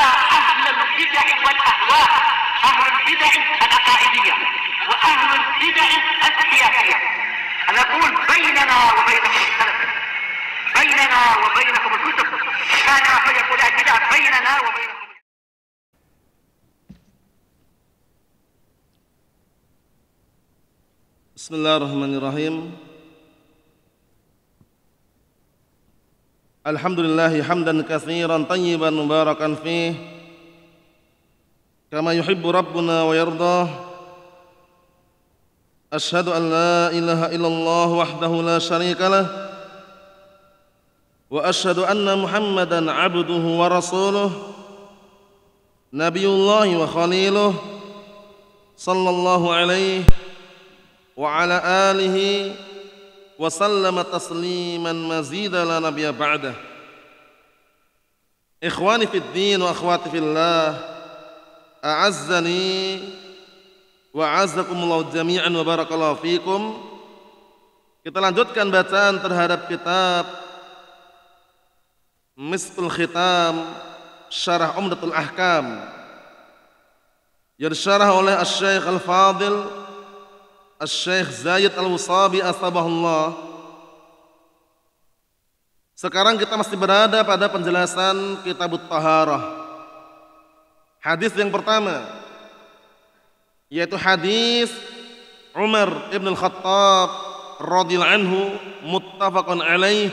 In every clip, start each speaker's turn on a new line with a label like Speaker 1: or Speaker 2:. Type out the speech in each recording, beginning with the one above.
Speaker 1: أهل البدع والأهواء أهل البدع العقائدية وأهل البدع السياسية أنا أقول بيننا وبينكم السلف بيننا وبينكم الكتب كان أحد يقول البدع بيننا وبينكم بسم الله الرحمن الرحيم الحمد لله حمدا كثيرا طيبا مباركا فيه كما يحب ربنا ويرضاه أشهد أن لا إله إلا الله وحده لا شريك له وأشهد أن محمدا عبده ورسوله نبي الله وخليله صلى الله عليه وعلى آله وسلم تسليما مزيدا لا نبي بعده إخواني في الدين وأخواتي في الله أعزني وأعزكم الله جميعا وبارك الله فيكم Kita lanjutkan bacaan terhadap kitab Misbul Khitam Syarah Umdatul Ahkam yang disyarah oleh Al-Syeikh Al-Fadil Syekh Zayed Al-Wusabi Astabahullah sekarang kita masih berada pada penjelasan Kitabut Taharah. Hadis yang pertama yaitu hadis Umar Ibn Al-Khattab radhiyallahu anhu muttafaqun alaih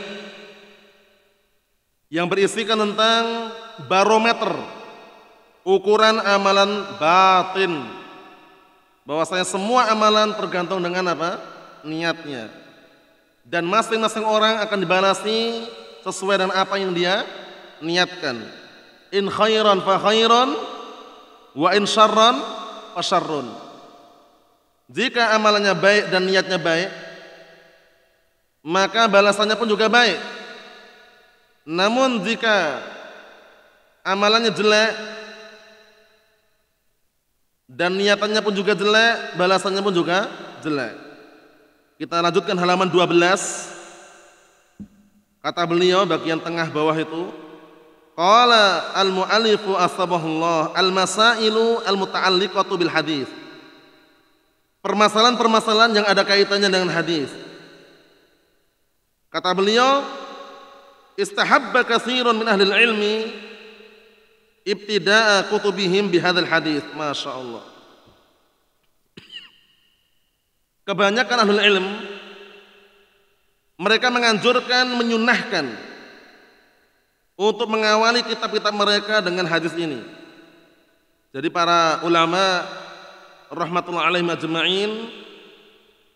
Speaker 1: yang berisikan tentang barometer ukuran amalan batin bahwasanya semua amalan tergantung dengan apa? niatnya. Dan masing-masing orang akan dibalasi sesuai dengan apa yang dia niatkan. In khairan fa khairan wa in syarran fa syarrun. Jika amalannya baik dan niatnya baik, maka balasannya pun juga baik. Namun jika amalannya jelek dan niatannya pun juga jelek, balasannya pun juga jelek. Kita lanjutkan halaman 12. Kata beliau bagian tengah bawah itu, qala al-mu'allifu asbahullah al-masailu al-muta'alliqatu bil hadis. Permasalahan-permasalahan yang ada kaitannya dengan hadis. Kata beliau, istahabba katsirun min ahli ilmi ibtida'a kutubihim bihadzal hadith Masya Allah kebanyakan ahlul ilm mereka menganjurkan menyunahkan untuk mengawali kitab-kitab mereka dengan hadis ini jadi para ulama rahmatullah alaihi majma'in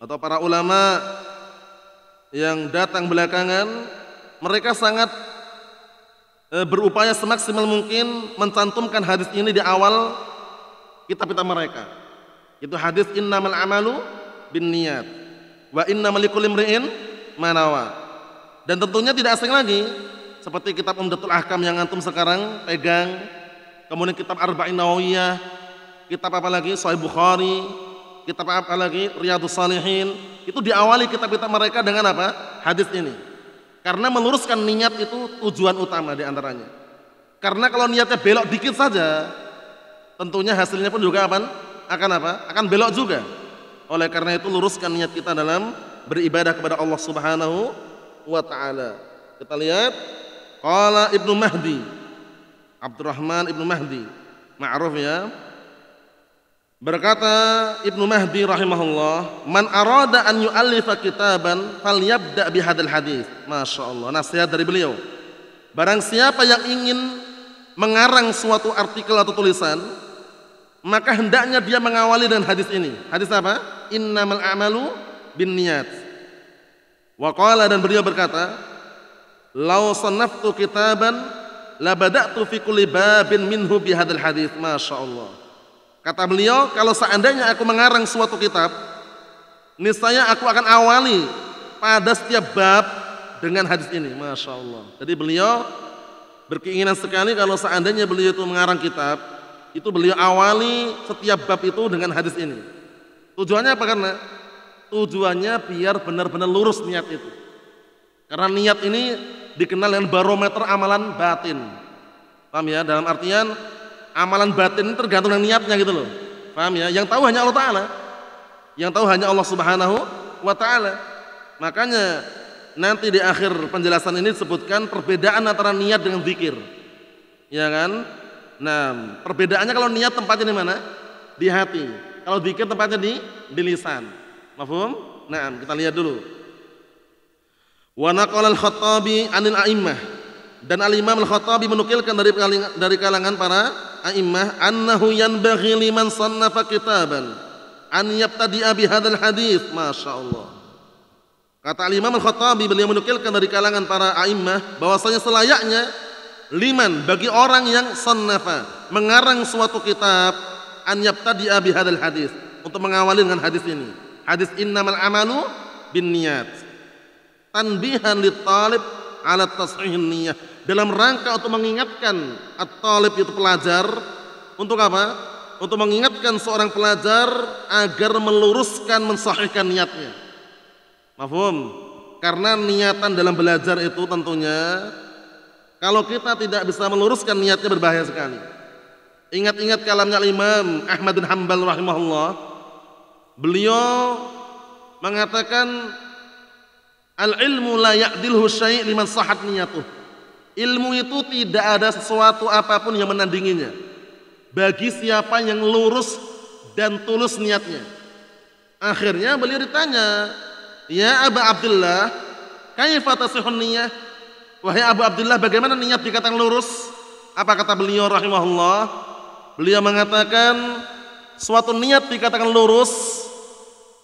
Speaker 1: atau para ulama yang datang belakangan mereka sangat Eh, berupaya semaksimal mungkin mencantumkan hadis ini di awal kitab-kitab mereka. Itu hadis innamal amalu bin niat wa innamal likulli imri'in manawa. Dan tentunya tidak asing lagi seperti kitab Umdatul Ahkam yang antum sekarang pegang, kemudian kitab Arba'in Nawawiyah, kitab apa lagi Sahih Bukhari, kitab apa lagi Riyadhus Salihin, itu diawali kitab-kitab mereka dengan apa? Hadis ini. Karena meluruskan niat itu tujuan utama di antaranya. Karena kalau niatnya belok dikit saja, tentunya hasilnya pun juga apa? Akan apa? Akan belok juga. Oleh karena itu luruskan niat kita dalam beribadah kepada Allah Subhanahu wa taala. Kita lihat qala Ibnu Mahdi Abdurrahman Ibnu Mahdi. Ma'ruf ya. Berkata Ibnu Mahdi rahimahullah, "Man arada an yu'allifa kitaban falyabda bi hadzal hadis." Masyaallah, nasihat dari beliau. Barang siapa yang ingin mengarang suatu artikel atau tulisan, maka hendaknya dia mengawali dengan hadis ini. Hadis apa? Innamal a'malu bin Wa qala dan beliau berkata, "Lau sanaftu kitaban la bada'tu fi kulli babin minhu bi hadis." masya Allah Kata beliau, kalau seandainya aku mengarang suatu kitab, niscaya aku akan awali pada setiap bab dengan hadis ini. Masya Allah. Jadi beliau berkeinginan sekali kalau seandainya beliau itu mengarang kitab, itu beliau awali setiap bab itu dengan hadis ini. Tujuannya apa karena? Tujuannya biar benar-benar lurus niat itu. Karena niat ini dikenal dengan barometer amalan batin. Paham ya? Dalam artian amalan batin tergantung dengan niatnya gitu loh. Paham ya? Yang tahu hanya Allah taala. Yang tahu hanya Allah Subhanahu wa taala. Makanya nanti di akhir penjelasan ini disebutkan perbedaan antara niat dengan zikir. Ya kan? Nah, perbedaannya kalau niat tempatnya di mana? Di hati. Kalau zikir tempatnya di di lisan. Mafhum? Nah, kita lihat dulu. Wa naqala al-Khattabi 'anil a'immah dan Al Imam Al Khattabi menukilkan dari dari kalangan para a'immah annahu yanbaghi liman sannafa kitaban an yabtadi bi hadzal hadis masyaallah kata Imam Al-Khattabi beliau menukilkan dari kalangan para a'immah bahwasanya selayaknya liman bagi orang yang sannafa mengarang suatu kitab an yabtadi bi hadzal hadis untuk mengawali dengan hadis ini hadis innamal amalu binniyat tanbihan litalib ala tashihin niyah dalam rangka untuk mengingatkan atau lebih itu pelajar untuk apa? Untuk mengingatkan seorang pelajar agar meluruskan, mensahihkan niatnya. Mafhum? Karena niatan dalam belajar itu tentunya kalau kita tidak bisa meluruskan niatnya berbahaya sekali. Ingat-ingat kalamnya Imam Ahmad bin Hambal rahimahullah. Beliau mengatakan al ilmu la ya'dilhu syai' liman sahat niyatuh Ilmu itu tidak ada sesuatu apapun yang menandinginya. Bagi siapa yang lurus dan tulus niatnya. Akhirnya beliau ditanya, Ya Aba Abdullah, kaifa tasihun niyah? Wahai Abu Abdullah, bagaimana niat dikatakan lurus? Apa kata beliau rahimahullah? Beliau mengatakan, suatu niat dikatakan lurus.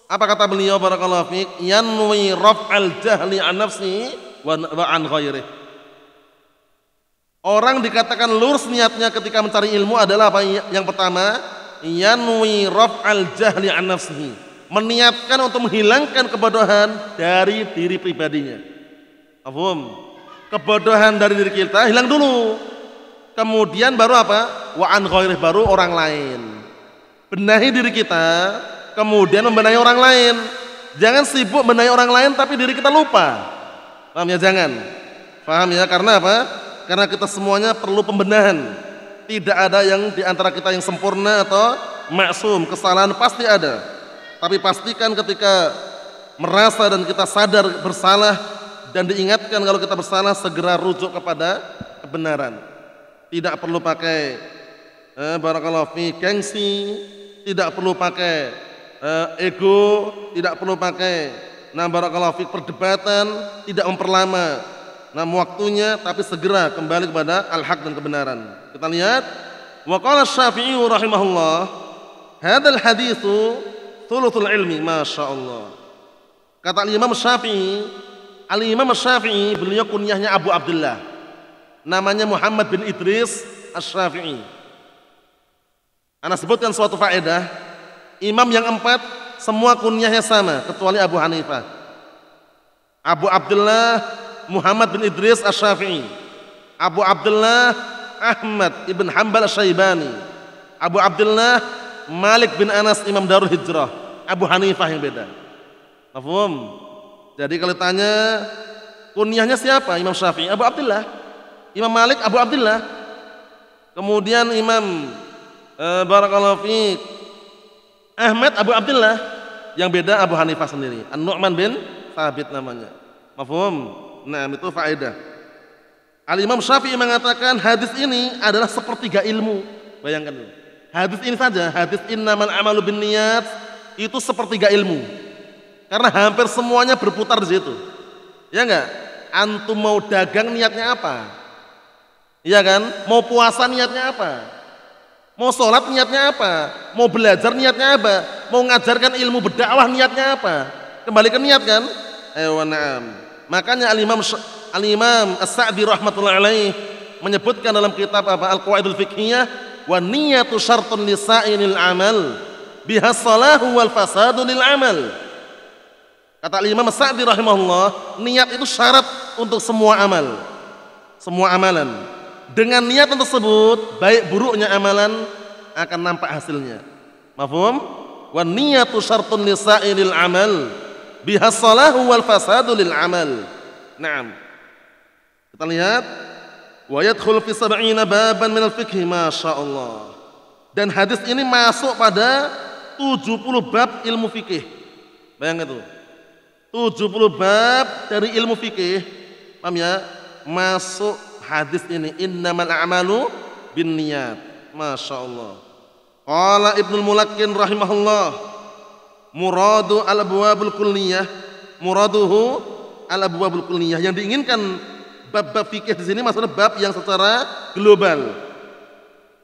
Speaker 1: Apa kata beliau barakallahu fiik? Yanwi raf'al jahli an nafsi wa an ghairihi Orang dikatakan lurus niatnya ketika mencari ilmu adalah apa? Iya, yang pertama, yanwi al jahli an nafsihi. Meniatkan untuk menghilangkan kebodohan dari diri pribadinya. Paham? Kebodohan dari diri kita hilang dulu. Kemudian baru apa? Wa an baru orang lain. Benahi diri kita, kemudian membenahi orang lain. Jangan sibuk benahi orang lain tapi diri kita lupa. Paham ya jangan. Paham ya karena apa? karena kita semuanya perlu pembenahan. Tidak ada yang di antara kita yang sempurna atau maksum, kesalahan pasti ada. Tapi pastikan ketika merasa dan kita sadar bersalah dan diingatkan kalau kita bersalah segera rujuk kepada kebenaran. Tidak perlu pakai eh, barakallahu fi gengsi, tidak perlu pakai eh, ego, tidak perlu pakai nah barakallahu fi perdebatan, tidak memperlama nah waktunya tapi segera kembali kepada al-haq dan kebenaran. Kita lihat wa qala Syafi'i rahimahullah hadzal haditsu thulutsul ilmi masyaallah. Kata Imam Syafi'i, Al-Imam Syafi'i beliau kunyahnya Abu Abdullah. Namanya Muhammad bin Idris Asy-Syafi'i. Ana sebutkan suatu faedah, imam yang empat semua kunyahnya sama kecuali Abu Hanifah. Abu Abdullah Muhammad bin Idris Asy-Syafi'i, Abu Abdullah Ahmad ibn Hanbal Syaibani, Abu Abdullah Malik bin Anas Imam Darul Hijrah, Abu Hanifah yang beda. Mafhum? Jadi kalau tanya kunyahnya siapa? Imam Syafi'i Abu Abdullah, Imam Malik Abu Abdullah. Kemudian Imam uh, Barakallahu fiik Ahmad Abu Abdullah yang beda Abu Hanifah sendiri. An-Nu'man bin Thabit namanya. Mafhum? Nah, itu faedah. Al-Imam Syafi'i mengatakan hadis ini adalah sepertiga ilmu. Bayangkan dulu. Hadis ini saja, hadis innamal amalu binniyat itu sepertiga ilmu. Karena hampir semuanya berputar di situ. Ya enggak? Antum mau dagang niatnya apa? Iya kan? Mau puasa niatnya apa? Mau sholat niatnya apa? Mau belajar niatnya apa? Mau ngajarkan ilmu berdakwah niatnya apa? Kembali ke niat kan? Ewanam. Makanya Al-Imam Al-Imam As-Sa'di rahmatullahi alaih menyebutkan dalam kitab apa Al-Qawaidul Fikhiyah, wa niyatu syartun lisa'inil amal biha salahu wal fasadu lil amal. Kata Imam Sa'di rahimahullah, niat itu syarat untuk semua amal. Semua amalan. Dengan niat tersebut, baik buruknya amalan akan nampak hasilnya. Mafhum? Wa niyatu syartun lisa'inil amal salahu wal fasadu lil amal. Naam. Kita lihat wa yadkhul fi sab'ina baban min al-fiqh masyaallah. Dan hadis ini masuk pada 70 bab ilmu fikih. Bayangkan itu. 70 bab dari ilmu fikih. Paham ya? Masuk hadis ini innamal a'malu binniyat. Masyaallah. Qala Ibnu Mulakkin rahimahullah muradu al-abwabul kulliyah muraduhu al-abwabul kulliyah yang diinginkan bab-bab fikih di sini maksudnya bab yang secara global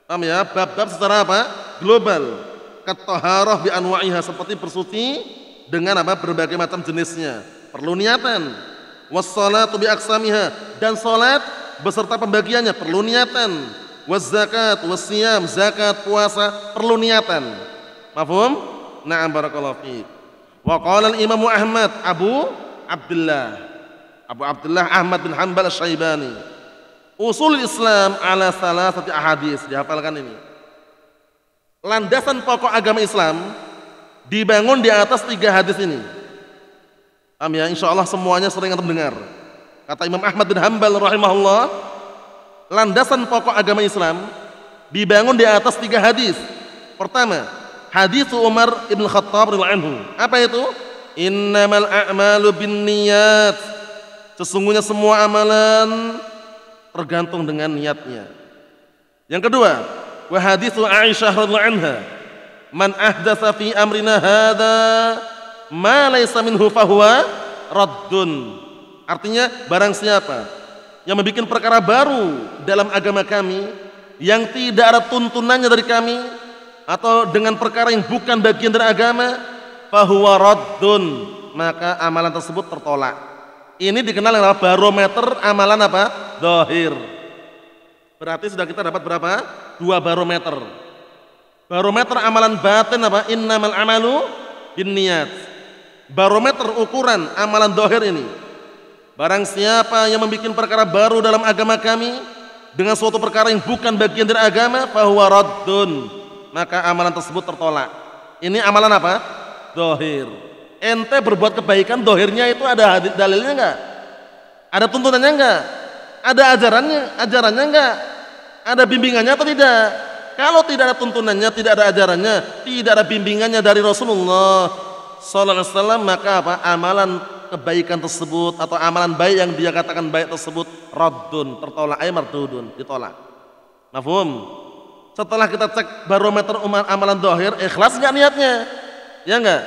Speaker 1: paham ya bab-bab secara apa global katoharoh bi anwa'iha seperti bersuci dengan apa berbagai macam jenisnya perlu niatan wassalatu bi aksamiha dan salat beserta pembagiannya perlu niatan Wazakat, zakat zakat puasa perlu niatan mafhum Na'am barakallahu fi. Wa qala al-Imam Ahmad Abu Abdullah Abu Abdullah Ahmad bin Hanbal Asy-Syaibani. Usul Islam ala salah satu ahadis. Dihafalkan ini. Landasan pokok agama Islam dibangun di atas tiga hadis ini. Am ya, insya Allah semuanya sering terdengar. Kata Imam Ahmad bin Hanbal rahimahullah, landasan pokok agama Islam dibangun di atas tiga hadis. Pertama, hadis Umar ibn Khattab anhu. Apa itu? Innamal a'malu niat. Sesungguhnya semua amalan tergantung dengan niatnya. Yang kedua, wa hadis Aisyah radhiyallahu anha. Man ahdatsa fi amrina hadza ma laysa minhu fahuwa raddun. Artinya barang siapa yang membuat perkara baru dalam agama kami yang tidak ada tuntunannya dari kami, atau dengan perkara yang bukan bagian dari agama bahwa raddun maka amalan tersebut tertolak ini dikenal dengan barometer amalan apa? dohir berarti sudah kita dapat berapa? dua barometer barometer amalan batin apa? innamal amalu bin niat barometer ukuran amalan dohir ini barang siapa yang membuat perkara baru dalam agama kami dengan suatu perkara yang bukan bagian dari agama bahwa raddun maka amalan tersebut tertolak. Ini amalan apa? Dohir. Ente berbuat kebaikan dohirnya itu ada dalilnya enggak? Ada tuntunannya enggak? Ada ajarannya, ajarannya enggak? Ada bimbingannya atau tidak? Kalau tidak ada tuntunannya, tidak ada ajarannya, tidak ada bimbingannya dari Rasulullah sallallahu alaihi wasallam, maka apa? Amalan kebaikan tersebut atau amalan baik yang dia katakan baik tersebut radun tertolak, ay mardudun, ditolak. Mafhum? Setelah kita cek barometer umat amalan dohir, ikhlas nggak niatnya? Ya enggak?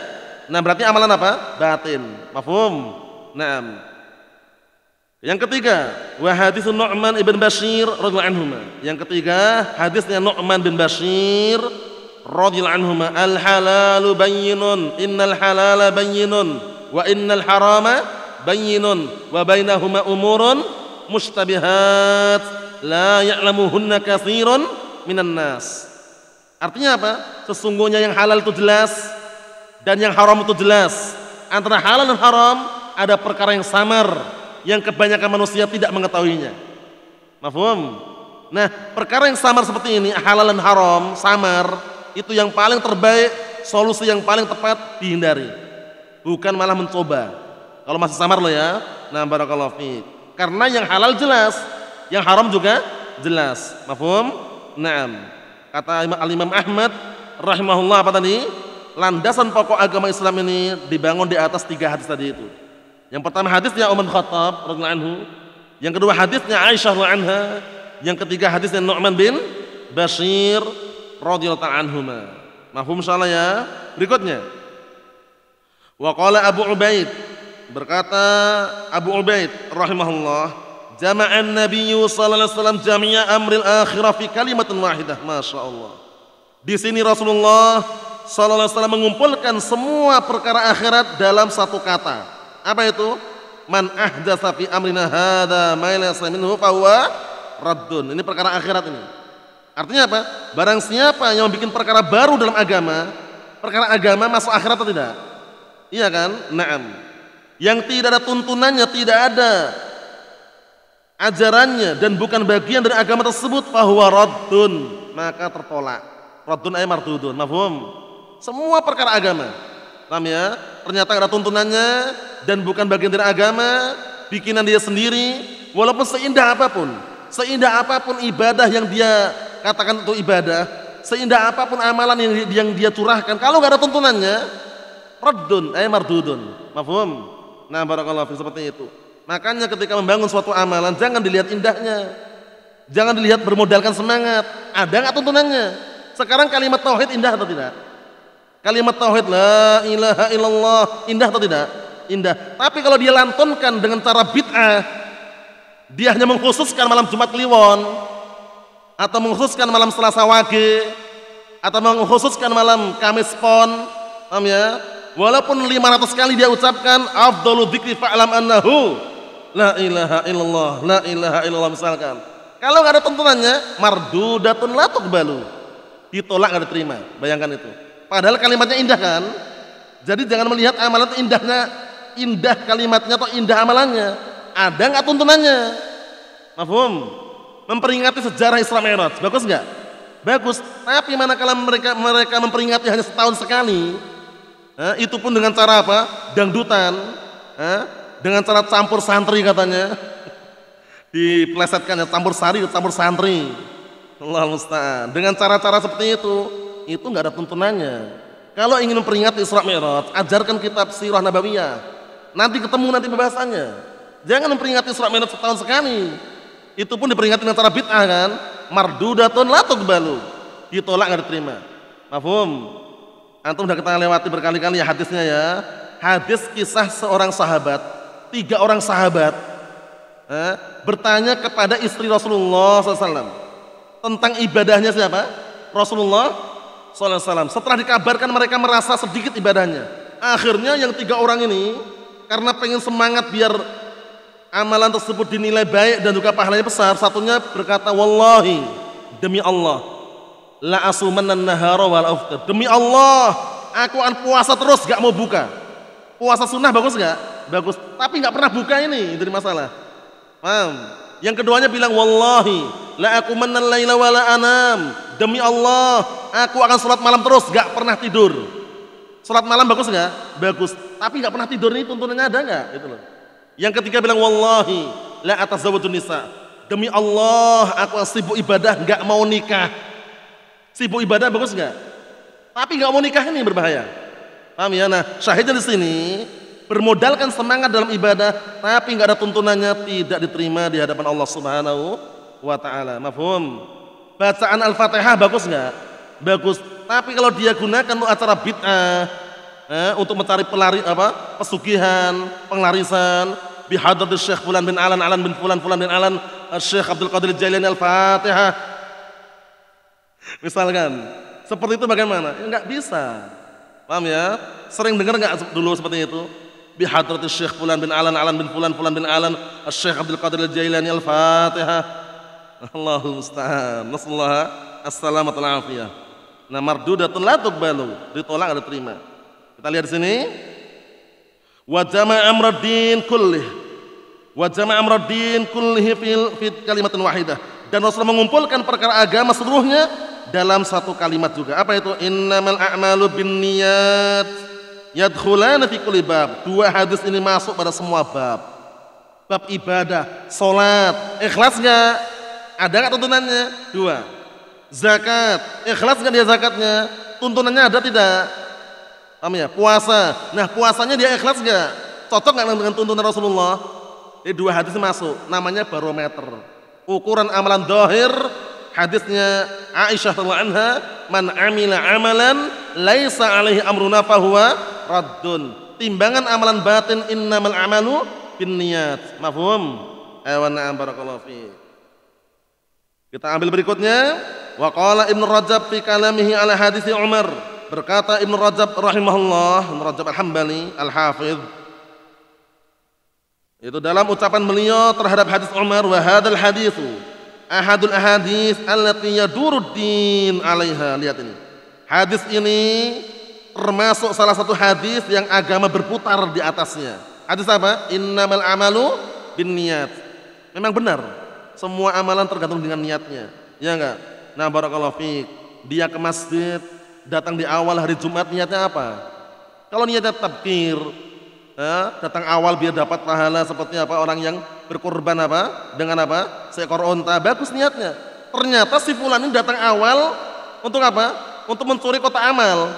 Speaker 1: Nah berarti amalan apa? Batin. Mafhum? nah Yang ketiga, wa hadis Nu'man ibn Bashir radhiyallahu anhu. Yang ketiga, hadisnya Nu'man bin Bashir radhiyallahu anhu. Al halalu bayyinun, innal halala bayyinun, wa innal harama bayyinun, wa bainahuma umurun mustabihat la ya'lamuhunna katsirun minan nas. Artinya apa? Sesungguhnya yang halal itu jelas dan yang haram itu jelas. Antara halal dan haram ada perkara yang samar yang kebanyakan manusia tidak mengetahuinya. Mafhum? Nah, perkara yang samar seperti ini, halal dan haram, samar, itu yang paling terbaik, solusi yang paling tepat dihindari. Bukan malah mencoba. Kalau masih samar loh ya. Nah, barakallahu fiik. Karena yang halal jelas, yang haram juga jelas. Mafhum? Naam. Kata Al-Imam Ahmad rahimahullah apa tadi? Landasan pokok agama Islam ini dibangun di atas tiga hadis tadi itu. Yang pertama hadisnya Umar Khattab radhiyallahu anhu, yang kedua hadisnya Aisyah radhiyallahu anha, yang ketiga hadisnya Nu'man bin Bashir radhiyallahu anhuma. Mahum salah ya. Berikutnya. Wa qala Abu Ubaid berkata Abu Ubaid rahimahullah jama'an nabiyyu sallallahu alaihi wasallam jami'a amril akhirah fi kalimatun wahidah Masya Allah di sini Rasulullah sallallahu alaihi wasallam mengumpulkan semua perkara akhirat dalam satu kata apa itu man ahdatsa fi amrina hadza ma laysa minhu fa huwa raddun ini perkara akhirat ini artinya apa barang siapa yang bikin perkara baru dalam agama perkara agama masuk akhirat atau tidak iya kan na'am yang tidak ada tuntunannya tidak ada ajarannya dan bukan bagian dari agama tersebut fahuwa raddun maka tertolak raddun ay mardudun mafhum semua perkara agama paham ya ternyata ada tuntunannya dan bukan bagian dari agama bikinan dia sendiri walaupun seindah apapun seindah apapun ibadah yang dia katakan untuk ibadah seindah apapun amalan yang yang dia curahkan kalau nggak ada tuntunannya raddun ay mardudun mafhum nah barakallahu seperti itu Makanya ketika membangun suatu amalan jangan dilihat indahnya. Jangan dilihat bermodalkan semangat. Ada nggak tuntunannya? Sekarang kalimat tauhid indah atau tidak? Kalimat tauhid la ilaha illallah indah atau tidak? Indah. Tapi kalau dia lantunkan dengan cara bid'ah, dia hanya mengkhususkan malam Jumat Kliwon atau mengkhususkan malam Selasa Wage atau mengkhususkan malam Kamis Pon, paham ya? Walaupun 500 kali dia ucapkan afdhalu dzikri fa'lam annahu la ilaha illallah, la ilaha illallah misalkan. Kalau nggak ada tuntunannya, mardudatun la tuqbalu. Ditolak nggak diterima. Bayangkan itu. Padahal kalimatnya indah kan? Jadi jangan melihat amalan itu indahnya, indah kalimatnya atau indah amalannya. Ada nggak tuntunannya? Mafhum? Memperingati sejarah Islam Mi'raj, bagus nggak? Bagus. Tapi manakala mereka mereka memperingati hanya setahun sekali, eh, itu pun dengan cara apa? Dangdutan, eh, dengan cara campur santri katanya. Diplesetkan ya campur sari, campur santri. Allah mustahil. Dengan cara-cara seperti itu, itu nggak ada tuntunannya. Kalau ingin memperingati Isra Mi'raj, ajarkan kitab Sirah Nabawiyah. Nanti ketemu nanti pembahasannya. Jangan memperingati Isra Mi'raj setahun sekali. Itu pun diperingati dengan cara bid'ah kan? Mardudatun latuk balu Ditolak nggak diterima. Mafhum? Antum sudah kita lewati berkali-kali ya hadisnya ya. Hadis kisah seorang sahabat tiga orang sahabat eh, bertanya kepada istri Rasulullah SAW tentang ibadahnya siapa? Rasulullah SAW. Setelah dikabarkan mereka merasa sedikit ibadahnya. Akhirnya yang tiga orang ini karena pengen semangat biar amalan tersebut dinilai baik dan juga pahalanya besar. Satunya berkata, Wallahi demi Allah la asumanan nahara wal Demi Allah, aku akan puasa terus gak mau buka. Puasa sunnah bagus gak? bagus, tapi nggak pernah buka ini, dari masalah. Paham? Yang keduanya bilang wallahi la aku menelaila wala anam. Demi Allah, aku akan sholat malam terus, nggak pernah tidur. Sholat malam bagus nggak? Bagus. Tapi nggak pernah tidur ini tuntunannya ada nggak? Itu loh. Yang ketiga bilang wallahi la atas zawatun nisa. Demi Allah, aku sibuk ibadah, nggak mau nikah. Sibuk ibadah bagus nggak? Tapi nggak mau nikah ini berbahaya. Paham ya? Nah, syahidnya di sini bermodalkan semangat dalam ibadah tapi nggak ada tuntunannya tidak diterima di hadapan Allah Subhanahu wa taala. Mafhum? Bacaan Al-Fatihah bagus nggak? Bagus. Tapi kalau dia gunakan untuk acara bid'ah eh, untuk mencari pelari apa? pesugihan, penglarisan, bihadratus Syekh Fulan bin Alan Alan bin Fulan Fulan bin Alan eh, Syekh Abdul Qadir Jailani Al-Fatihah. Misalkan seperti itu bagaimana? Enggak ya, bisa. Paham ya? Sering dengar enggak dulu seperti itu? بحضرة الشيخ فلان bin علان علان bin فلان فلان بن علان الشيخ عبد Jailani Al Fatihah. Allahu المستعان نسأل الله السلامة والعافية nah mardudatun la tuqbalu ditolak atau terima. kita lihat di sini wa jama'a amruddin kullih wa jama'a amruddin kullih fi kalimatin wahidah dan Rasul mengumpulkan perkara agama seluruhnya dalam satu kalimat juga apa itu innamal a'malu binniyat Yadkhulana fi kulli bab. Dua hadis ini masuk pada semua bab. Bab ibadah, salat, ikhlasnya Ada enggak tuntunannya? Dua. Zakat, ikhlas enggak dia zakatnya? Tuntunannya ada tidak? Paham ya? Puasa. Nah, puasanya dia ikhlas enggak? Cocok enggak dengan tuntunan Rasulullah? ini dua hadis masuk, namanya barometer. Ukuran amalan dohir hadisnya Aisyah radhiyallahu anha man amila amalan laisa alaihi amruna fahuwa raddun timbangan amalan batin innamal amalu niat mafhum awan na'am barakallahu fi kita ambil berikutnya wa qala ibnu rajab fi kalamihi ala hadis umar berkata ibnu rajab rahimahullah ibnu rajab al-hambali al-hafiz itu dalam ucapan beliau terhadap hadis Umar wa hadal hadithu ahadul ahadis allati yaduruddin 'alaiha. Lihat ini. Hadis ini termasuk salah satu hadis yang agama berputar di atasnya. Hadis apa? Innamal amalu bin binniyat. Memang benar, semua amalan tergantung dengan niatnya. Ya enggak? Nah, barakallahu fiik. Dia ke masjid, datang di awal hari Jumat niatnya apa? Kalau niatnya tabkir, eh, datang awal biar dapat pahala seperti apa orang yang berkorban apa dengan apa seekor onta bagus niatnya ternyata si fulan ini datang awal untuk apa untuk mencuri kota amal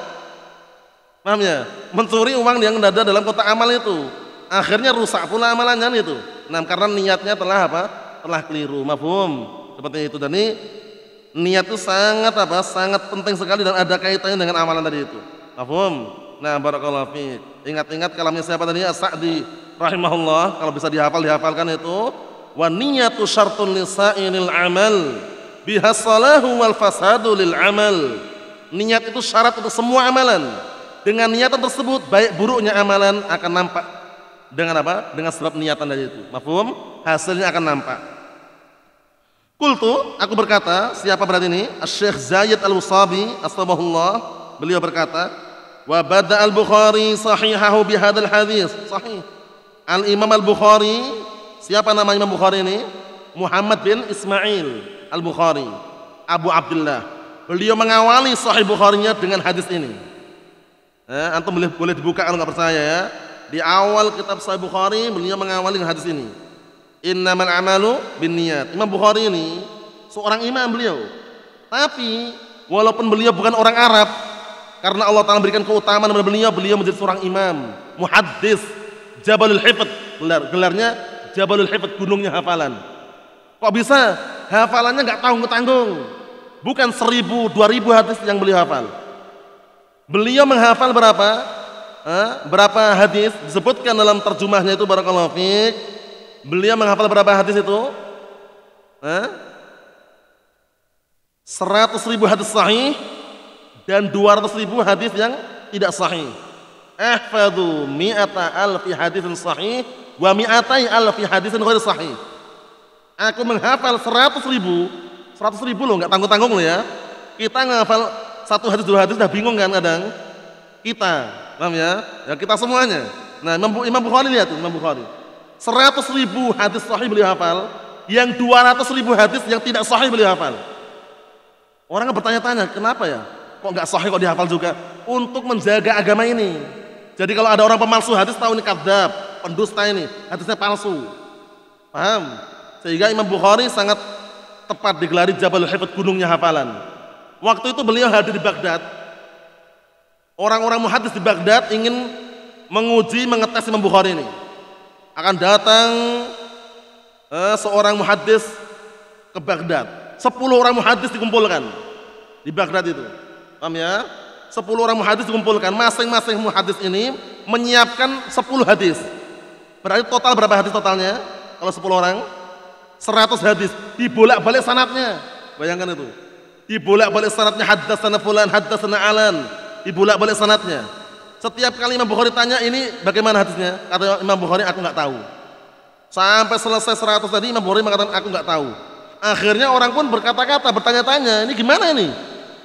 Speaker 1: paham ya mencuri uang yang ada dalam kota amal itu akhirnya rusak pula amalannya itu nah karena niatnya telah apa telah keliru mafhum seperti itu dan ini niat itu sangat apa sangat penting sekali dan ada kaitannya dengan amalan tadi itu mafhum Nah, barakallahu fiik. Ingat-ingat kalamnya siapa tadi? As-Sa'di rahimahullah. Kalau bisa dihafal dihafalkan itu wa niyyatu syartun lisa'inil amal biha salahu wal fasadu lil amal. Niat itu syarat untuk semua amalan. Dengan niatan tersebut baik buruknya amalan akan nampak dengan apa? Dengan sebab niatan dari itu. Mafhum? Hasilnya akan nampak. Kultu, aku berkata, siapa berarti ini? Syekh Zayed Al-Usabi, astagfirullah. Beliau berkata, al وبدأ البخاري hadis sahih al Imam al Bukhari siapa nama Imam Bukhari ini Muhammad bin Ismail al-Bukhari Abu Abdullah beliau mengawali sahih Bukharinya dengan hadis ini eh, antum boleh, boleh dibuka kalau nggak percaya ya di awal kitab sahih Bukhari beliau mengawali dengan hadis ini innamal amalu bin niat Imam Bukhari ini seorang imam beliau tapi walaupun beliau bukan orang Arab karena Allah Ta'ala berikan keutamaan kepada beliau beliau menjadi seorang imam muhaddis Jabalul Hifat, gelar, gelarnya Jabalul Hifat, gunungnya hafalan kok bisa hafalannya nggak tanggung-tanggung bukan seribu dua ribu hadis yang beliau hafal beliau menghafal berapa berapa hadis disebutkan dalam terjemahnya itu barakallahu fiqh beliau menghafal berapa hadis itu eh, 100 ribu hadis sahih dan 200 ribu hadis yang tidak sahih. Ahfadhu mi'ata alfi hadisin sahih wa mi'atai alfi hadisin ghair sahih. Aku menghafal 100 ribu, 100 ribu loh, nggak tanggung-tanggung loh ya. Kita ngafal satu hadis dua hadis udah bingung kan kadang. Kita, paham ya? Ya kita semuanya. Nah, Imam, Imam Bukhari lihat Imam Bukhari. 100 ribu hadis sahih beliau hafal, yang 200 ribu hadis yang tidak sahih beliau hafal. Orang bertanya-tanya, kenapa ya? Kok nggak sahih kok dihafal juga? Untuk menjaga agama ini. Jadi kalau ada orang pemalsu hadis tahu ini kadab pendusta ini, hadisnya palsu. Paham? Sehingga Imam Bukhari sangat tepat digelari Jabal Hifat gunungnya hafalan. Waktu itu beliau hadir di Baghdad. Orang-orang muhadis di Baghdad ingin menguji, mengetes Imam Bukhari ini. Akan datang eh, seorang muhadis ke Baghdad. Sepuluh orang muhadis dikumpulkan di Baghdad itu. Paham ya? 10 orang muhadis dikumpulkan, masing-masing muhadis ini menyiapkan 10 hadis. Berarti total berapa hadis totalnya? Kalau 10 orang 100 hadis dibolak-balik sanatnya. Bayangkan itu. Dibolak-balik sanatnya sana fulan, sana alan. Dibolak-balik sanatnya. Setiap kali Imam Bukhari tanya ini bagaimana hadisnya? Kata Imam Bukhari aku nggak tahu. Sampai selesai 100 tadi Imam Bukhari mengatakan aku nggak tahu. Akhirnya orang pun berkata-kata, bertanya-tanya, ini gimana ini?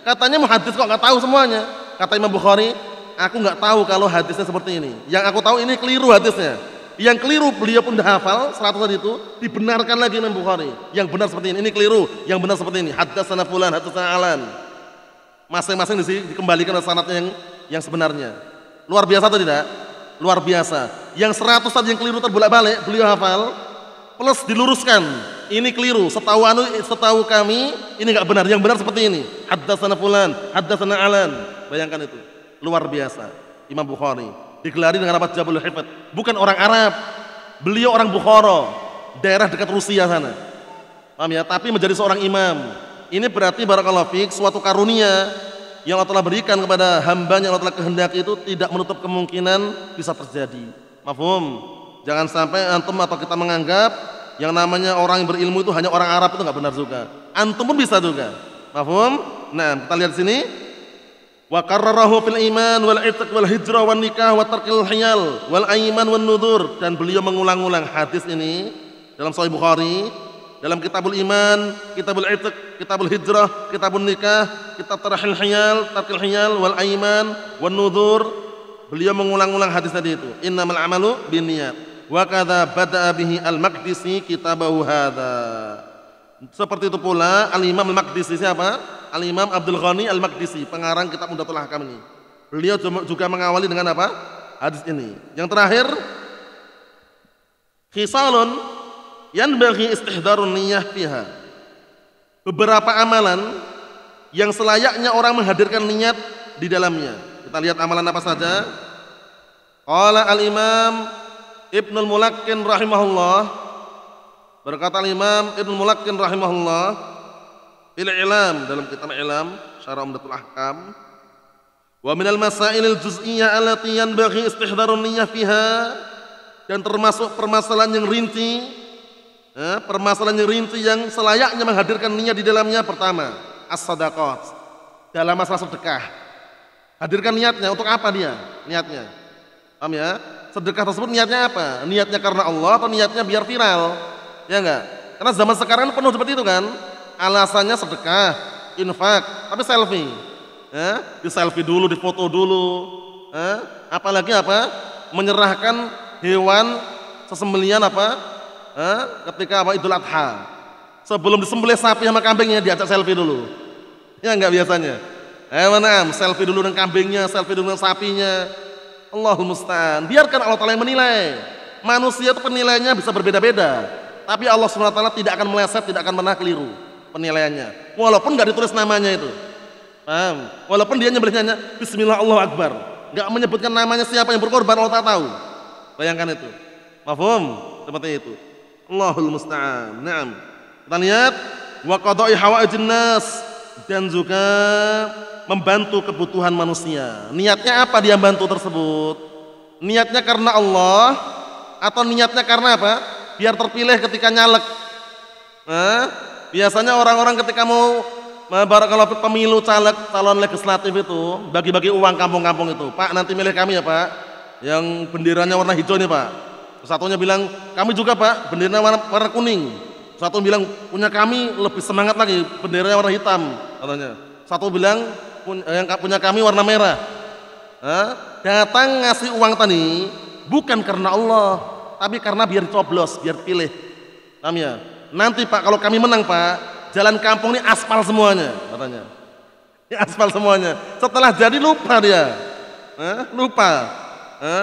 Speaker 1: Katanya mau hadis kok nggak tahu semuanya. Kata Imam Bukhari, aku nggak tahu kalau hadisnya seperti ini. Yang aku tahu ini keliru hadisnya. Yang keliru beliau pun dah hafal seratus tadi itu dibenarkan lagi Imam Bukhari. Yang benar seperti ini, ini keliru. Yang benar seperti ini. Haddatsana fulan, sana alan. Masing-masing di sini dikembalikan sanatnya yang yang sebenarnya. Luar biasa atau tidak? Luar biasa. Yang seratus tadi yang keliru terbolak-balik beliau hafal plus diluruskan ini keliru setahu anu setahu kami ini nggak benar yang benar seperti ini haddatsana fulan haddatsana alan bayangkan itu luar biasa Imam Bukhari digelari dengan apa Jabal Hifat bukan orang Arab beliau orang Bukhara daerah dekat Rusia sana paham ya tapi menjadi seorang imam ini berarti barakallahu fiik suatu karunia yang Allah telah berikan kepada hamba yang Allah telah kehendaki itu tidak menutup kemungkinan bisa terjadi mafhum jangan sampai antum atau kita menganggap yang namanya orang yang berilmu itu hanya orang Arab itu nggak benar juga. Antum pun bisa juga. Mafhum? Nah, kita lihat sini. Wa qarrarahu fil iman wal itq wal hijrah wan nikah wa tarkil hiyal wal aiman wan nudur dan beliau mengulang-ulang hadis ini dalam Sahih Bukhari dalam kitabul iman, kitabul itiq, kitabul hijrah, kitabul nikah, kitab tarhil hiyal, tarkil hiyal wal aiman wan Nudur. Beliau mengulang-ulang hadis tadi itu. Innamal amalu binniyat. Wakada kadza bada'a bihi al kita kitabahu hada Seperti itu pula Al-Imam al makdisi siapa? Al-Imam Abdul Ghani al makdisi pengarang kitab Mudatul kami ini. Beliau juga mengawali dengan apa? Hadis ini. Yang terakhir khisalun bagi istihdarun niyah fiha. Beberapa amalan yang selayaknya orang menghadirkan niat di dalamnya. Kita lihat amalan apa saja. Qala al-Imam Ibnul Mulakin rahimahullah berkata Imam Ibnul Mulakin rahimahullah fil Ilam dalam kitab Ilam Syarah Umdatul Ahkam wa minal masailil juz'iyyah allati yanbaghi istihdharun niyyah fiha dan termasuk permasalahan yang rinci eh, permasalahan yang rinci yang selayaknya menghadirkan niat di dalamnya pertama as sadaqah dalam masalah sedekah hadirkan niatnya untuk apa dia niatnya paham ya sedekah tersebut niatnya apa? Niatnya karena Allah atau niatnya biar viral? Ya enggak? Karena zaman sekarang kan penuh seperti itu kan. Alasannya sedekah, infak, tapi selfie. Ya, di selfie dulu, di foto dulu. Ya, apalagi apa? Menyerahkan hewan sesembelian apa? Ya, ketika apa Idul Adha. Sebelum disembelih sapi sama kambingnya diajak selfie dulu. Ya enggak biasanya. Eh mana? Selfie dulu dengan kambingnya, selfie dulu dengan sapinya Allahul musta'an. Biarkan Allah Taala yang menilai. Manusia itu penilaiannya bisa berbeda-beda, tapi Allah SWT tidak akan meleset, tidak akan pernah keliru penilaiannya. Walaupun nggak ditulis namanya itu. Paham? Walaupun dia nyebelinnya, bismillah Allah akbar, nggak menyebutkan namanya siapa yang berkorban Allah taala tahu. Bayangkan itu. Mafhum? Seperti itu. Allahul musta'an. nah. Kita lihat wa qada'i hawaijin nas dan juga membantu kebutuhan manusia. Niatnya apa dia bantu tersebut? Niatnya karena Allah atau niatnya karena apa? Biar terpilih ketika nyalek. Nah, biasanya orang-orang ketika mau eh, kalau pemilu caleg calon legislatif itu bagi-bagi uang kampung-kampung itu. Pak nanti milih kami ya Pak, yang benderanya warna hijau nih Pak. Satunya bilang kami juga Pak, benderanya warna, warna kuning. Satu bilang punya kami lebih semangat lagi, benderanya warna hitam katanya. Satu bilang yang punya kami warna merah. datang ngasih uang tani bukan karena Allah, tapi karena biar coblos, biar pilih. ya? Nanti Pak kalau kami menang Pak, jalan kampung ini aspal semuanya katanya. Ini aspal semuanya. Setelah jadi lupa dia. lupa.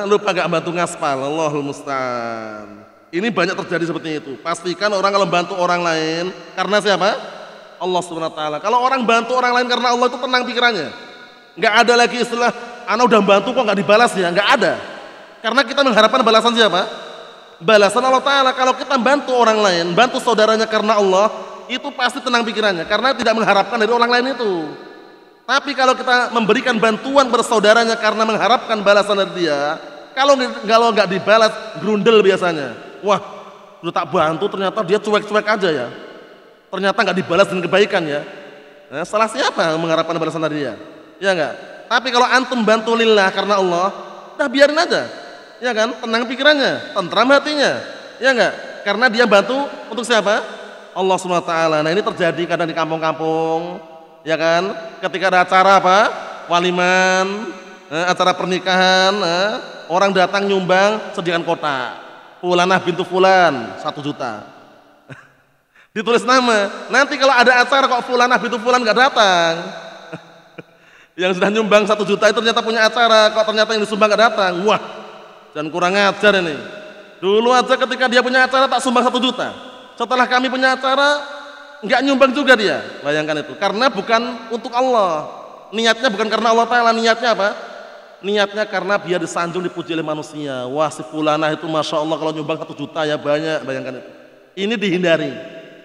Speaker 1: lupa gak bantu ngaspal. Allahul musta'an. Ini banyak terjadi seperti itu. Pastikan orang kalau bantu orang lain karena siapa? Allah swt. Kalau orang bantu orang lain karena Allah itu tenang pikirannya. Enggak ada lagi istilah anak udah bantu kok enggak dibalas ya, enggak ada. Karena kita mengharapkan balasan siapa? Balasan Allah taala. Kalau kita bantu orang lain, bantu saudaranya karena Allah, itu pasti tenang pikirannya karena tidak mengharapkan dari orang lain itu. Tapi kalau kita memberikan bantuan bersaudaranya karena mengharapkan balasan dari dia, kalau kalau nggak dibalas, grundel biasanya. Wah, udah tak bantu ternyata dia cuek-cuek aja ya ternyata nggak dibalas dengan kebaikan ya. Nah, salah siapa mengharapkan balasan dari dia? Ya enggak? Iya Tapi kalau antum bantu lillah karena Allah, dah biarin aja. Ya kan? Tenang pikirannya, tentram hatinya. Ya enggak? Karena dia bantu untuk siapa? Allah SWT. taala. Nah, ini terjadi kadang di kampung-kampung, ya kan? Ketika ada acara apa? Waliman, eh, acara pernikahan, eh, orang datang nyumbang sediakan kota, Fulanah bintu fulan, satu juta ditulis nama. Nanti kalau ada acara kok fulan itu fulan nggak datang. yang sudah nyumbang satu juta itu ternyata punya acara, kok ternyata yang disumbang nggak datang. Wah, dan kurang ajar ini. Dulu aja ketika dia punya acara tak sumbang satu juta. Setelah kami punya acara nggak nyumbang juga dia. Bayangkan itu. Karena bukan untuk Allah. Niatnya bukan karena Allah Taala. Niatnya apa? Niatnya karena biar disanjung dipuji oleh manusia. Wah si fulanah itu masya Allah kalau nyumbang satu juta ya banyak. Bayangkan itu. Ini dihindari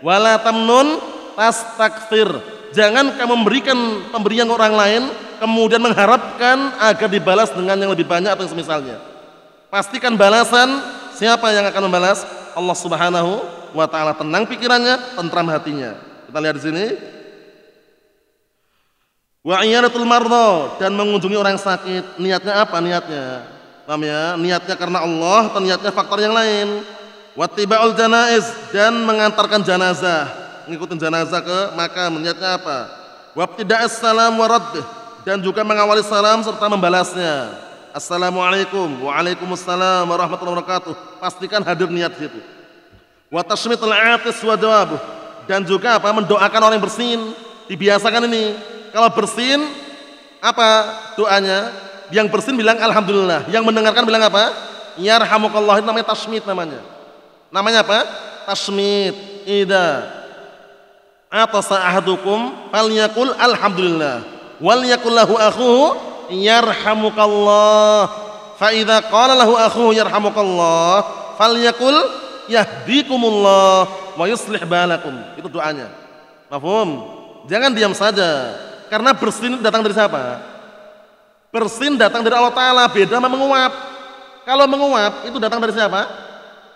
Speaker 1: wala tamnun tastakfir. Jangan kamu memberikan pemberian orang lain kemudian mengharapkan agar dibalas dengan yang lebih banyak atau semisalnya. Pastikan balasan siapa yang akan membalas? Allah Subhanahu wa taala. Tenang pikirannya, tentram hatinya. Kita lihat di sini. Wa iyadatul mardo dan mengunjungi orang sakit. Niatnya apa niatnya? Paham ya? Niatnya karena Allah, atau niatnya faktor yang lain. Watiba'ul janaiz dan mengantarkan jenazah, ngikutin jenazah ke makam niatnya apa? Wabtida'is salam alaikum dan juga mengawali salam serta membalasnya. Assalamualaikum, waalaikumsalam warahmatullahi wabarakatuh. Pastikan hadir niat itu. Wa atis dan juga apa? Mendoakan orang yang bersin. Dibiasakan ini. Kalau bersin apa doanya? Yang bersin bilang alhamdulillah, yang mendengarkan bilang apa? Yarhamukallah itu namanya tasmit namanya namanya apa tasmid ida atas ahadukum yakul alhamdulillah wal yakul lahu akhuhu yarhamukallah fa idza qala lahu akhuhu yarhamukallah yakul yahdikumullah wa yuslih balakum itu doanya mafhum jangan diam saja karena bersin datang dari siapa bersin datang dari Allah taala beda sama menguap kalau menguap itu datang dari siapa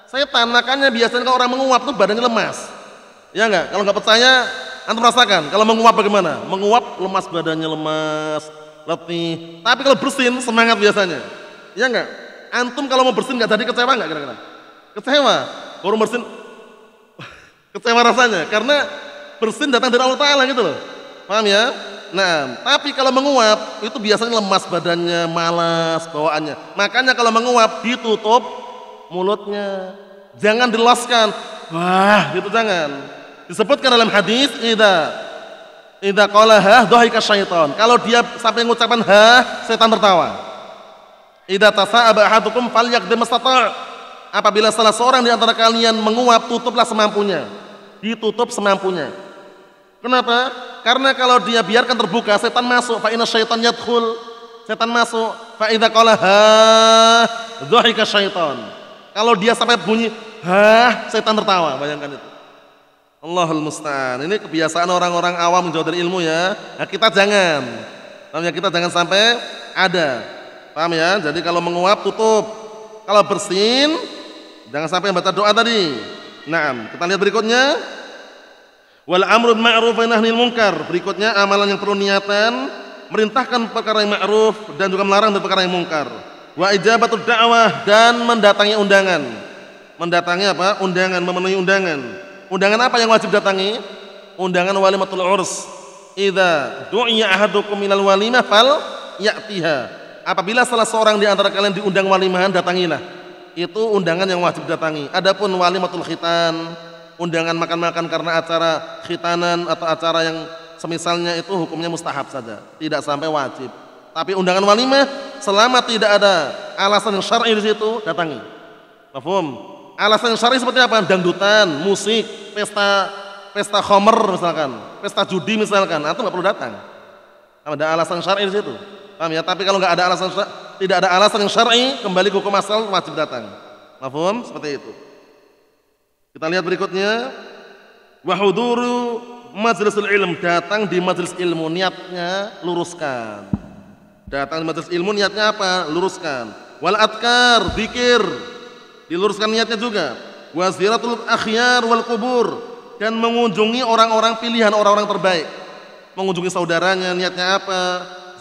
Speaker 1: setan. Makanya biasanya kalau orang menguap tuh badannya lemas. Ya enggak? Kalau nggak percaya, antum rasakan. Kalau menguap bagaimana? Menguap lemas badannya lemas, letih. Tapi kalau bersin semangat biasanya. Ya enggak? Antum kalau mau bersin nggak jadi kecewa nggak kira-kira? Kecewa. Baru bersin kecewa rasanya karena bersin datang dari Allah Taala gitu loh. Paham ya? Nah, tapi kalau menguap itu biasanya lemas badannya, malas bawaannya. Makanya kalau menguap ditutup mulutnya. Jangan dilaskan. Wah, gitu jangan. Disebutkan dalam hadis, Ida, ida qala ha dhahika syaitan." Kalau dia sampai mengucapkan ha, setan tertawa. Ida tasa'aba ahadukum falyakdim mastata'." Apabila salah seorang di antara kalian menguap, tutuplah semampunya. Ditutup semampunya. Kenapa? Karena kalau dia biarkan terbuka, setan masuk. Fa inna syaitan yadkhul. Setan masuk. Fa idza qala ha dhahika syaitan. Kalau dia sampai bunyi, hah, setan tertawa. Bayangkan itu. Allahul musta'an. Ini kebiasaan orang-orang awam jauh dari ilmu ya. Nah, kita jangan. Namanya Kita jangan sampai ada. Paham ya? Jadi kalau menguap tutup. Kalau bersin jangan sampai baca doa tadi. Nah, Kita lihat berikutnya. Wal amru ma'ruf wa munkar. Berikutnya amalan yang perlu niatan, merintahkan perkara yang ma'ruf dan juga melarang dari perkara yang mungkar wa ijabatul da'wah dan mendatangi undangan. Mendatangi apa? Undangan, memenuhi undangan. Undangan apa yang wajib datangi? Undangan walimatul urs. Idza du'iya ahadukum minal walimah fal ya'tiha. Apabila salah seorang di antara kalian diundang walimahan, datangilah. Itu undangan yang wajib datangi. Adapun walimatul khitan, undangan makan-makan karena acara khitanan atau acara yang semisalnya itu hukumnya mustahab saja, tidak sampai wajib. Tapi undangan walimah selama tidak ada alasan yang syar'i di situ datangi. Paham? Alasan yang syar'i seperti apa? Dangdutan, musik, pesta pesta homer misalkan, pesta judi misalkan, atau nah, nggak perlu datang. Ada alasan syar'i di situ. Paham ya? Tapi kalau nggak ada alasan syari, tidak ada alasan yang syar'i, kembali ke hukum asal wajib datang. Paham? Seperti itu. Kita lihat berikutnya. Wahuduru majlisul ilm datang di majlis ilmu niatnya luruskan Datang majelis ilmu niatnya apa? Luruskan. Wal adkar, zikir. Diluruskan niatnya juga. Waziratul akhyar wal kubur dan mengunjungi orang-orang pilihan orang-orang terbaik. Mengunjungi saudaranya niatnya apa?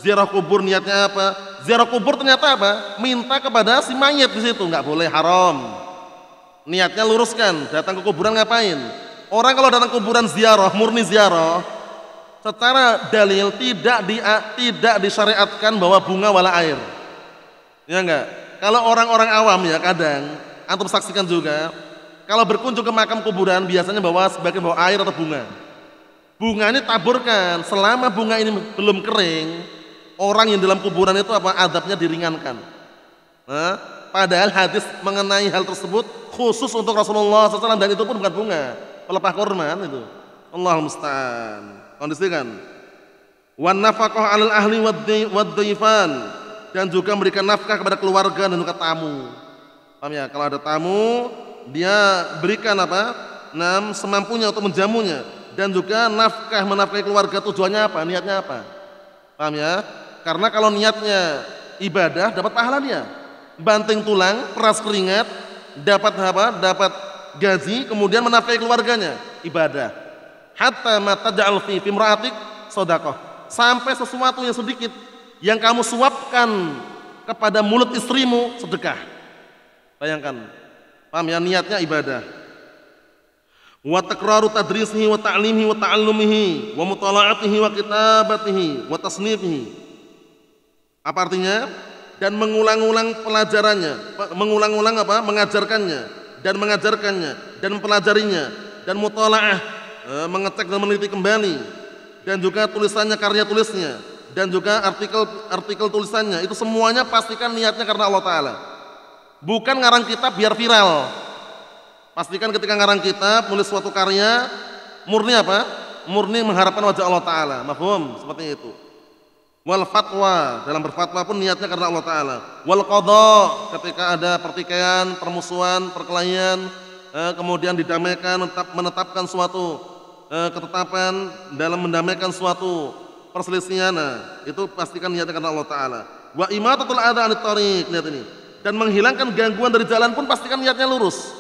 Speaker 1: Ziarah kubur niatnya apa? Ziarah kubur ternyata apa? Minta kepada si mayat di situ, nggak boleh haram. Niatnya luruskan, datang ke kuburan ngapain? Orang kalau datang kuburan ziarah, murni ziarah, secara dalil tidak di, tidak disyariatkan bahwa bunga wala air. Ya enggak? Kalau orang-orang awam ya kadang antum saksikan juga kalau berkunjung ke makam kuburan biasanya bawa sebagai bawa air atau bunga. Bunga ini taburkan selama bunga ini belum kering, orang yang dalam kuburan itu apa adabnya diringankan. Nah, padahal hadis mengenai hal tersebut khusus untuk Rasulullah SAW dan itu pun bukan bunga, pelepah korban itu. Allah musta'an kondisikan wan nafkah ahli wadzaifan dan juga memberikan nafkah kepada keluarga dan juga tamu paham ya kalau ada tamu dia berikan apa Nam semampunya untuk menjamunya dan juga nafkah menafkahi keluarga tujuannya apa niatnya apa paham ya karena kalau niatnya ibadah dapat pahala dia banting tulang peras keringat dapat apa dapat gaji kemudian menafkahi keluarganya ibadah hatta mata ja'al fi fimra'atik sampai sesuatu yang sedikit yang kamu suapkan kepada mulut istrimu sedekah bayangkan paham ya niatnya ibadah wa takraru tadrisihi wa ta'limihi wa ta'allumihi wa mutala'atihi wa kitabatihi wa tasnifihi apa artinya dan mengulang-ulang pelajarannya mengulang-ulang apa mengajarkannya dan mengajarkannya dan mempelajarinya dan mutala'ah Eh, mengecek dan meneliti kembali dan juga tulisannya karya tulisnya dan juga artikel-artikel tulisannya itu semuanya pastikan niatnya karena Allah taala. Bukan ngarang kitab biar viral. Pastikan ketika ngarang kitab, menulis suatu karya murni apa? Murni mengharapkan wajah Allah taala. Mafhum? Seperti itu. Wal fatwa, dalam berfatwa pun niatnya karena Allah taala. Wal qadha, ketika ada pertikaian, permusuhan, perkelahian, eh, kemudian didamaikan menetapkan suatu Eh, ketetapan dalam mendamaikan suatu perselisihan nah, itu pastikan niatnya karena Allah taala wa imatatul ada anitorik lihat ini dan menghilangkan gangguan dari jalan pun pastikan niatnya lurus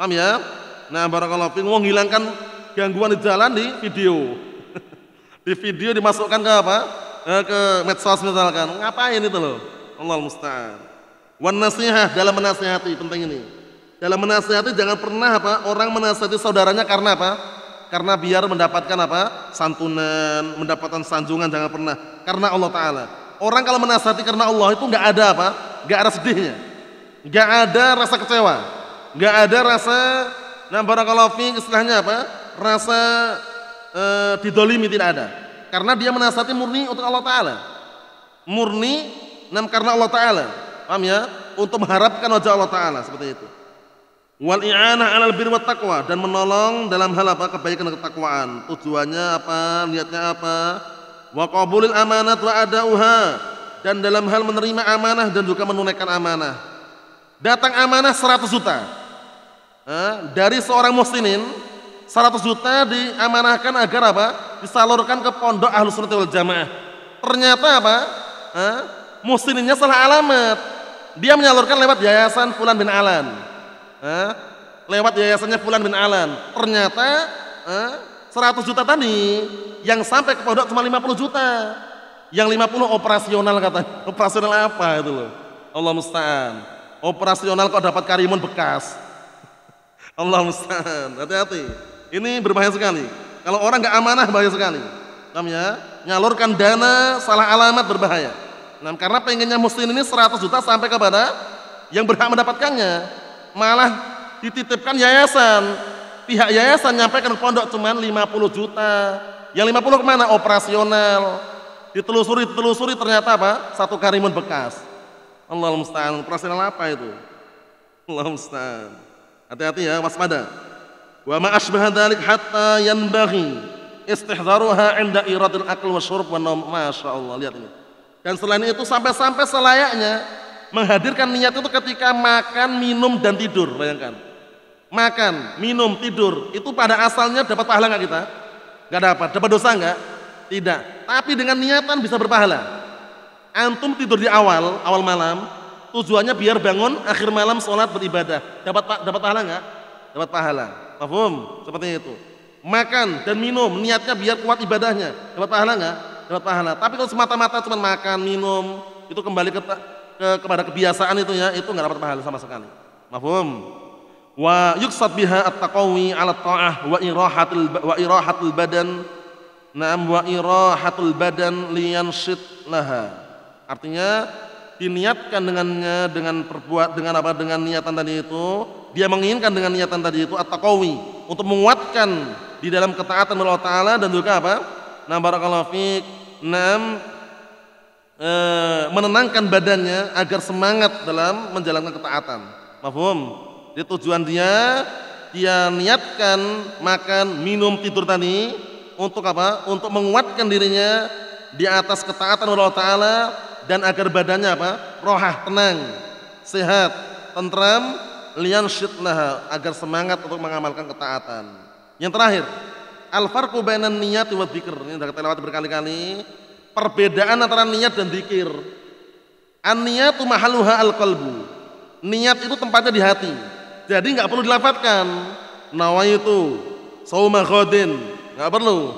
Speaker 1: paham ya nah barakallahu mau menghilangkan gangguan di jalan di video di video dimasukkan ke apa eh, ke medsos misalkan ngapain itu loh Allah musta'an wan nasihah dalam menasihati penting ini dalam menasihati jangan pernah apa orang menasihati saudaranya karena apa karena biar mendapatkan apa? santunan, mendapatkan sanjungan jangan pernah karena Allah taala. Orang kalau menasihati karena Allah itu nggak ada apa? nggak ada sedihnya. nggak ada rasa kecewa. nggak ada rasa nah barakallahu fi istilahnya apa? rasa e, didolimi tidak ada. Karena dia menasihati murni untuk Allah taala. Murni nam karena Allah taala. Paham ya? Untuk mengharapkan wajah Allah taala seperti itu wal i'anah 'alal bir wa taqwa dan menolong dalam hal apa kebaikan dan ketakwaan. Tujuannya apa? Niatnya apa? Wa qabulil amanat wa adauha dan dalam hal menerima amanah dan juga menunaikan amanah. Datang amanah 100 juta. Eh, dari seorang muslimin 100 juta diamanahkan agar apa? Disalurkan ke pondok ahlu sunnah wal jamaah. Ternyata apa? Eh, musliminnya salah alamat. Dia menyalurkan lewat yayasan Fulan bin Alan eh, lewat yayasannya Fulan bin Alan. Ternyata eh, 100 juta tadi yang sampai ke pondok cuma 50 juta. Yang 50 operasional kata, Operasional apa itu loh? Allah musta'an. Operasional kok dapat karimun bekas. Allah musta'an. Hati-hati. Ini berbahaya sekali. Kalau orang nggak amanah bahaya sekali. namanya Nyalurkan dana salah alamat berbahaya. Nah, karena pengennya muslim ini 100 juta sampai kepada yang berhak mendapatkannya malah dititipkan yayasan pihak yayasan nyampaikan ke pondok cuman 50 juta yang 50 kemana? operasional ditelusuri telusuri ternyata apa? satu karimun bekas Allah mustahil, operasional apa itu? Allah mustahil hati-hati ya waspada wa ma asbaha hatta yanbaghi istihzaruha inda iradil akal wa syurub wa Masya Allah, lihat ini dan selain itu sampai-sampai selayaknya menghadirkan niat itu ketika makan, minum dan tidur. Bayangkan. Makan, minum, tidur itu pada asalnya dapat pahala nggak kita? Nggak dapat. Dapat dosa nggak? Tidak. Tapi dengan niatan bisa berpahala. Antum tidur di awal, awal malam, tujuannya biar bangun akhir malam sholat beribadah. Dapat dapat pahala nggak? Dapat pahala. Paham? Seperti itu. Makan dan minum niatnya biar kuat ibadahnya. Dapat pahala nggak? Dapat pahala. Tapi kalau semata-mata cuma makan, minum, itu kembali ke ke, kepada kebiasaan itu ya, itu nggak dapat pahala sama sekali. Mafhum? Wa yuksat biha at-taqawi 'ala ta'ah wa irahatul wa irahatul badan. Naam wa irahatul badan liyanshit laha. Artinya diniatkan dengannya dengan perbuat dengan apa dengan niatan tadi itu dia menginginkan dengan niatan tadi itu at-taqawi untuk menguatkan di dalam ketaatan Allah Taala dan juga apa? Nah barakallahu fiik. nam e, menenangkan badannya agar semangat dalam menjalankan ketaatan. Mafhum? Jadi tujuan dia dia niatkan makan, minum, tidur tadi untuk apa? Untuk menguatkan dirinya di atas ketaatan Allah Taala dan agar badannya apa? Rohah, tenang, sehat, tentram, lian syitlaha agar semangat untuk mengamalkan ketaatan. Yang terakhir, al farqu bainan niyati wa dzikr. Ini sudah kita lewati berkali-kali perbedaan antara niat dan zikir. An-niyatu mahaluha al-qalbu. Niat itu tempatnya di hati. Jadi nggak perlu dilafatkan. Nawaitu sauma ghadin. Nggak perlu.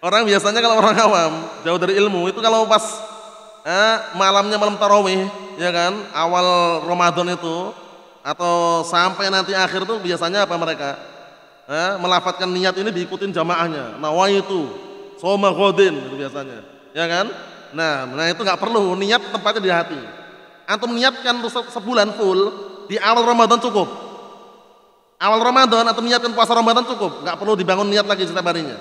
Speaker 1: Orang biasanya kalau orang awam, jauh dari ilmu, itu kalau pas eh, malamnya malam tarawih, ya kan, awal Ramadan itu atau sampai nanti akhir tuh biasanya apa mereka? Eh, melafatkan niat ini diikutin jamaahnya. Nawaitu soma godin gitu biasanya. Ya kan? Nah, nah itu nggak perlu niat tempatnya di hati. Antum niatkan sebulan full di awal Ramadan cukup. Awal Ramadan atau niatkan puasa Ramadan cukup, nggak perlu dibangun niat lagi setiap harinya.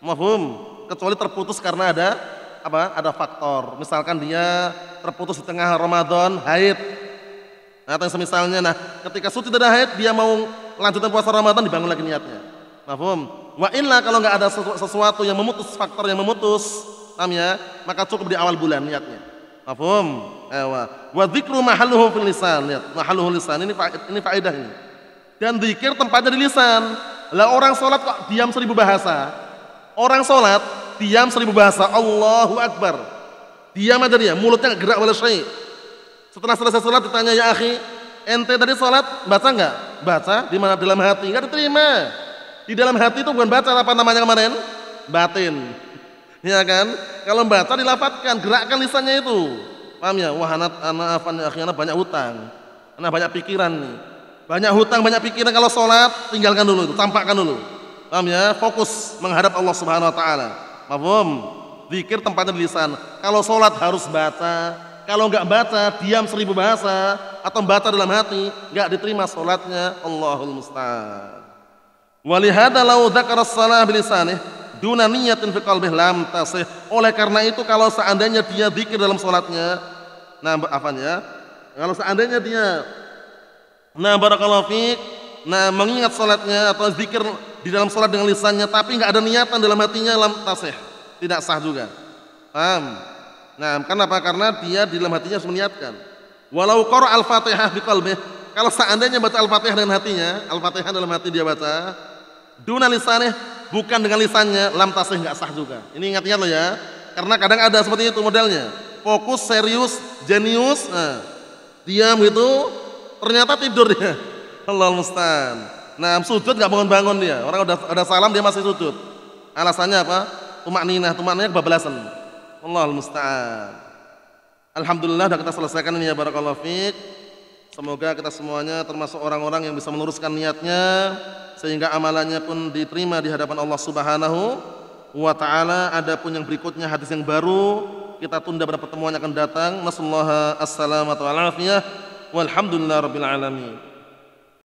Speaker 1: Mahfum, kecuali terputus karena ada apa? Ada faktor. Misalkan dia terputus di tengah Ramadan haid. Nah, atau nah, semisalnya nah, ketika suci tidak haid dia mau lanjutkan puasa Ramadan dibangun lagi niatnya. Mahfum, Wa inna kalau nggak ada sesuatu yang memutus faktor yang memutus, paham ya? Maka cukup di awal bulan niatnya. Paham? Ewa. Wa dzikru mahalluhu fil lisan. Lihat, mahalluhu lisan ini ini faedah ini. Dan zikir tempatnya di lisan. Lah orang salat kok diam seribu bahasa? Orang salat diam seribu bahasa. Allahu akbar. Diam aja dia, mulutnya gerak wala syai. Setelah selesai salat ditanya, "Ya akhi, ente tadi salat baca enggak?" Baca di mana dalam hati, enggak diterima. Di dalam hati itu bukan baca apa namanya kemarin? Batin. Ya kan? Kalau baca dilafatkan, gerakkan lisannya itu. Paham ya? Wah, anak anak akhirnya banyak hutang. Anak banyak pikiran nih. Banyak hutang, banyak pikiran kalau sholat tinggalkan dulu itu, tampakkan dulu. Paham ya? Fokus menghadap Allah Subhanahu wa taala. om Zikir tempatnya di lisan. Kalau sholat harus baca, kalau nggak baca diam seribu bahasa atau baca dalam hati nggak diterima sholatnya Allahul Mustaqim Walihada lau dzakara salah bilisanih duna niyatin fi qalbih lam tasih. Oleh karena itu kalau seandainya dia zikir dalam salatnya, nah apanya? Kalau seandainya dia nah barakallahu fiik, nah mengingat salatnya atau zikir di dalam salat dengan lisannya tapi nggak ada niatan dalam hatinya lam tasih. Tidak sah juga. Paham? Nah, kenapa? Karena dia di dalam hatinya harus meniatkan. Walau qara al-Fatihah bi qalbih, kalau seandainya baca Al-Fatihah dengan hatinya, Al-Fatihah dalam hati dia baca, Duna lisaneh bukan dengan lisannya lam tasih nggak sah juga. Ini ingat-ingat lo ya. Karena kadang ada seperti itu modelnya. Fokus, serius, jenius, nah, diam gitu, ternyata tidur dia. Allah mustan. Nah, sujud nggak bangun-bangun dia. Orang udah ada salam dia masih sujud. Alasannya apa? Tumak ninah, tumak ninah kebablasan. Allah mustan Alhamdulillah sudah kita selesaikan ini ya barakallahu fiqh Semoga kita semuanya termasuk orang-orang yang bisa meluruskan niatnya sehingga amalannya pun diterima di hadapan Allah Subhanahu wa taala. Adapun yang berikutnya hadis yang baru kita tunda pada pertemuan yang akan datang. Nasallaha assalamatu wal afiyah. Walhamdulillahirabbil